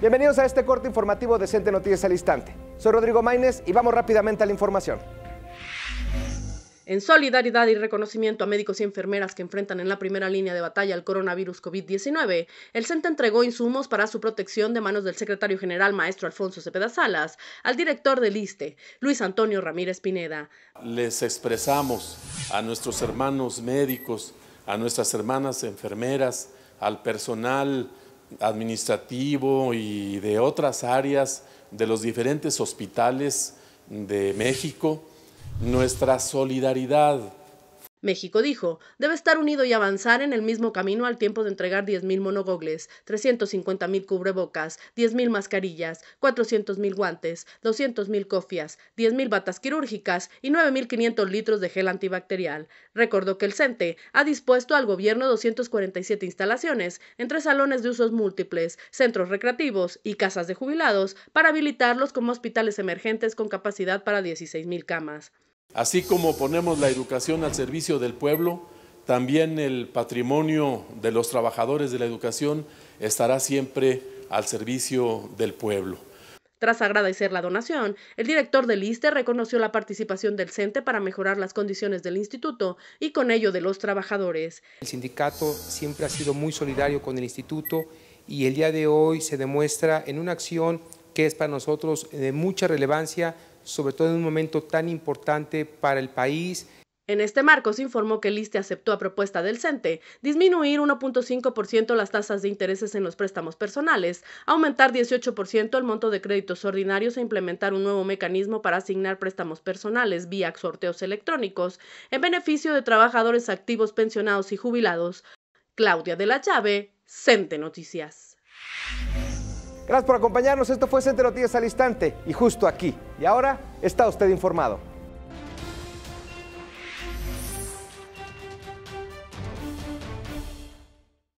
Bienvenidos a este corte informativo de Cente Noticias al Instante. Soy Rodrigo Maínez y vamos rápidamente a la información. En solidaridad y reconocimiento a médicos y enfermeras que enfrentan en la primera línea de batalla al coronavirus COVID-19, el CENTE entregó insumos para su protección de manos del secretario general maestro Alfonso Cepeda Salas al director del ISTE, Luis Antonio Ramírez Pineda. Les expresamos a nuestros hermanos médicos, a nuestras hermanas enfermeras, al personal administrativo y de otras áreas de los diferentes hospitales de México, nuestra solidaridad México dijo, debe estar unido y avanzar en el mismo camino al tiempo de entregar 10.000 monogogles, 350.000 cubrebocas, 10.000 mascarillas, 400.000 guantes, 200.000 cofias, 10.000 batas quirúrgicas y 9.500 litros de gel antibacterial. Recordó que el CENTE ha dispuesto al gobierno 247 instalaciones entre salones de usos múltiples, centros recreativos y casas de jubilados para habilitarlos como hospitales emergentes con capacidad para 16.000 camas. Así como ponemos la educación al servicio del pueblo, también el patrimonio de los trabajadores de la educación estará siempre al servicio del pueblo. Tras agradecer la donación, el director del ISTE reconoció la participación del CENTE para mejorar las condiciones del instituto y con ello de los trabajadores. El sindicato siempre ha sido muy solidario con el instituto y el día de hoy se demuestra en una acción que es para nosotros de mucha relevancia sobre todo en un momento tan importante para el país. En este marco se informó que el aceptó a propuesta del CENTE disminuir 1.5% las tasas de intereses en los préstamos personales, aumentar 18% el monto de créditos ordinarios e implementar un nuevo mecanismo para asignar préstamos personales vía sorteos electrónicos en beneficio de trabajadores activos, pensionados y jubilados. Claudia de la Llave, CENTE Noticias. Gracias por acompañarnos. Esto fue Centro Noticias al Instante y justo aquí. Y ahora está usted informado.